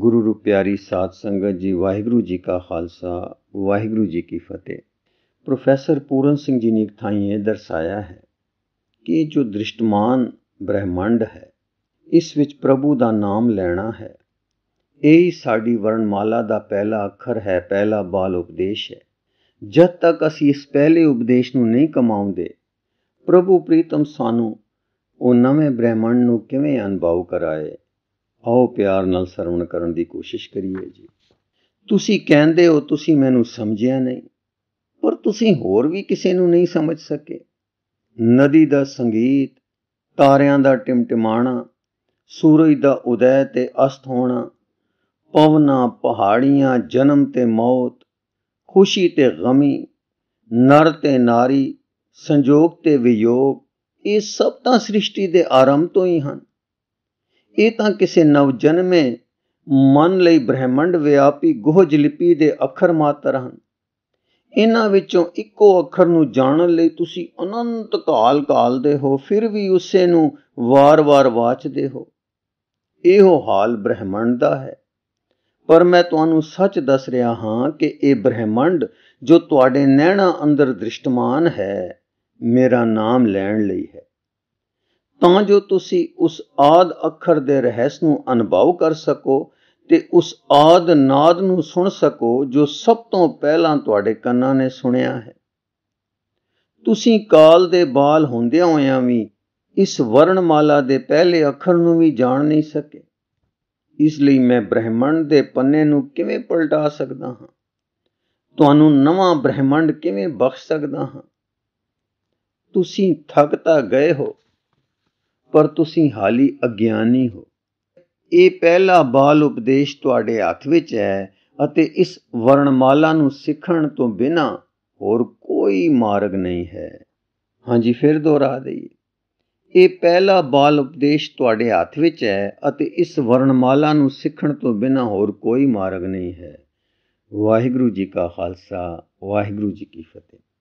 ਗੁਰੂ ਰੂਪ ਪਿਆਰੀ ਸਾਧ ਸੰਗਤ ਜੀ ਵਾਹਿਗੁਰੂ ਜੀ ਕਾ ਖਾਲਸਾ ਵਾਹਿਗੁਰੂ ਜੀ ਕੀ ਫਤਿਹ ਪ੍ਰੋਫੈਸਰ ਪੂਰਨ ਸਿੰਘ ਜੀ ਨੇ ਥਾਈਏ ਦਰਸਾਇਆ ਹੈ ਕਿ ਜੋ ਦ੍ਰਿਸ਼ਟਮਾਨ ਬ੍ਰਹਿਮੰਡ ਹੈ ਇਸ ਵਿੱਚ ਪ੍ਰਭੂ ਦਾ ਨਾਮ ਲੈਣਾ ਹੈ ਇਹ ਹੀ ਸਾਡੀ ਵਰਣਮਾਲਾ ਦਾ ਪਹਿਲਾ ਅੱਖਰ ਹੈ ਪਹਿਲਾ ਬਾਲ ਉਪਦੇਸ਼ ਹੈ ਜਦ ਤੱਕ ਅਸੀਂ ਇਸ ਪਹਿਲੇ ਉਪਦੇਸ਼ ਨੂੰ ਨਹੀਂ ਕਮਾਉਂਦੇ ਪ੍ਰਭੂ ਪ੍ਰੀਤਮ ਸਾਨੂੰ ਉਹ ਨਵੇਂ ਬ੍ਰਹਿਮੰਡ ਨੂੰ ਕਿਵੇਂ ਅਨੁਭਵ ਕਰਾਏ ਆਓ ਪਿਆਰ ਨਾਲ ਸਰਵਣ ਕਰਨ ਦੀ ਕੋਸ਼ਿਸ਼ ਕਰੀਏ ਜੀ ਤੁਸੀਂ ਕਹਿੰਦੇ ਹੋ ਤੁਸੀਂ ਮੈਨੂੰ ਸਮਝਿਆ ਨਹੀਂ ਪਰ ਤੁਸੀਂ ਹੋਰ ਵੀ ਕਿਸੇ ਨੂੰ ਨਹੀਂ ਸਮਝ ਸਕੇ ਨਦੀ ਦਾ ਸੰਗੀਤ ਤਾਰਿਆਂ ਦਾ ਟਿਮਟਿਮਾਣਾ ਸੂਰਜ ਦਾ ਉਦੈ ਤੇ ਅਸਤ ਹੋਣਾ ਪਵਨਾ ਪਹਾੜੀਆਂ ਜਨਮ ਤੇ ਮੌਤ ਖੁਸ਼ੀ ਤੇ ਗਮੀ ਨਰ ਤੇ ਨਾਰੀ ਸੰਜੋਗ ਤੇ ਵਿਯੋਗ ਇਹ ਸਭ ਤਾਂ ਸ੍ਰਿਸ਼ਟੀ ਦੇ ਆਰੰਭ ਤੋਂ ਹੀ ਹਨ ਇਹ ਤਾਂ ਕਿਸੇ ਨਵਜਨਮੇ ਮਨ ਲਈ ਬ੍ਰਹਿਮੰਡ ਵਿਆਪੀ ਗੋਹਜ ਲਿਪੀ ਦੇ ਅੱਖਰ ਮਾਤਰ ਹਨ ਇਹਨਾਂ ਵਿੱਚੋਂ ਇੱਕੋ ਅੱਖਰ ਨੂੰ ਜਾਣਨ ਲਈ ਤੁਸੀਂ ਅਨੰਤ ਕਾਲ ਕਾਲ ਦੇ ਹੋ ਫਿਰ ਵੀ ਉਸੇ ਨੂੰ ਵਾਰ-ਵਾਰ ਵਾਚਦੇ ਹੋ ਇਹੋ ਹਾਲ ਬ੍ਰਹਿਮੰਡ ਦਾ ਹੈ ਪਰ ਮੈਂ ਤੁਹਾਨੂੰ ਸੱਚ ਦੱਸ ਰਿਹਾ ਹਾਂ ਕਿ ਇਹ ਬ੍ਰਹਿਮੰਡ ਜੋ ਤੁਹਾਡੇ ਨੈਣਾ ਅੰਦਰ ਦ੍ਰਿਸ਼ਟਮਾਨ ਹੈ ਮੇਰਾ ਨਾਮ ਲੈਣ ਲਈ ਹੈ ਤਾਂ ਜੋ ਤੁਸੀਂ ਉਸ ਆਦ ਅੱਖਰ ਦੇ ਰਹੱਸ ਨੂੰ ਅਨੁਭਵ ਕਰ ਸਕੋ ਤੇ ਉਸ ਆਦ ਨਾਦ ਨੂੰ ਸੁਣ ਸਕੋ ਜੋ ਸਭ ਤੋਂ ਪਹਿਲਾਂ ਤੁਹਾਡੇ ਕੰਨਾਂ ਨੇ ਸੁਣਿਆ ਹੈ ਤੁਸੀਂ ਕਾਲ ਦੇ ਬਾਲ ਹੁੰਦਿਆਂ ਹੋਇਆਂ ਵੀ ਇਸ ਵਰਣਮਾਲਾ ਦੇ ਪਹਿਲੇ ਅੱਖਰ ਨੂੰ ਵੀ ਜਾਣ ਨਹੀਂ ਸਕੇ ਇਸ ਲਈ ਮੈਂ ਬ੍ਰਹਿਮੰਡ ਦੇ ਪੰਨੇ ਨੂੰ ਕਿਵੇਂ ਪਲਟਾ ਸਕਦਾ ਹਾਂ ਤੁਹਾਨੂੰ ਨਵਾਂ ਬ੍ਰਹਿਮੰਡ ਕਿਵੇਂ ਬਖਸ਼ ਸਕਦਾ ਹਾਂ ਤੁਸੀਂ ਥੱਕ ਤਾਂ ਗਏ ਹੋ ਪਰ ਤੁਸੀਂ ਹਾਲੀ ਅਗਿਆਨੀ ਹੋ ਇਹ ਪਹਿਲਾ ਬਾਲ ਉਪਦੇਸ਼ ਤੁਹਾਡੇ ਹੱਥ ਵਿੱਚ ਹੈ ਅਤੇ ਇਸ ਵਰਣਮਾਲਾ ਨੂੰ ਸਿੱਖਣ ਤੋਂ ਬਿਨਾ ਹੋਰ ਕੋਈ ਮਾਰਗ ਨਹੀਂ ਹੈ ਹਾਂਜੀ ਫਿਰ ਦੁਹਰਾ ਦਈਏ ਇਹ ਪਹਿਲਾ ਬਾਲ ਉਪਦੇਸ਼ ਤੁਹਾਡੇ ਹੱਥ ਵਿੱਚ ਹੈ ਅਤੇ ਇਸ ਵਰਣਮਾਲਾ ਨੂੰ ਸਿੱਖਣ ਤੋਂ ਬਿਨਾ ਹੋਰ ਕੋਈ ਮਾਰਗ ਨਹੀਂ ਹੈ ਵਾਹਿਗੁਰੂ ਜੀ ਕਾ ਖਾਲਸਾ ਵਾਹਿਗੁਰੂ ਜੀ ਕੀ ਫਤਿਹ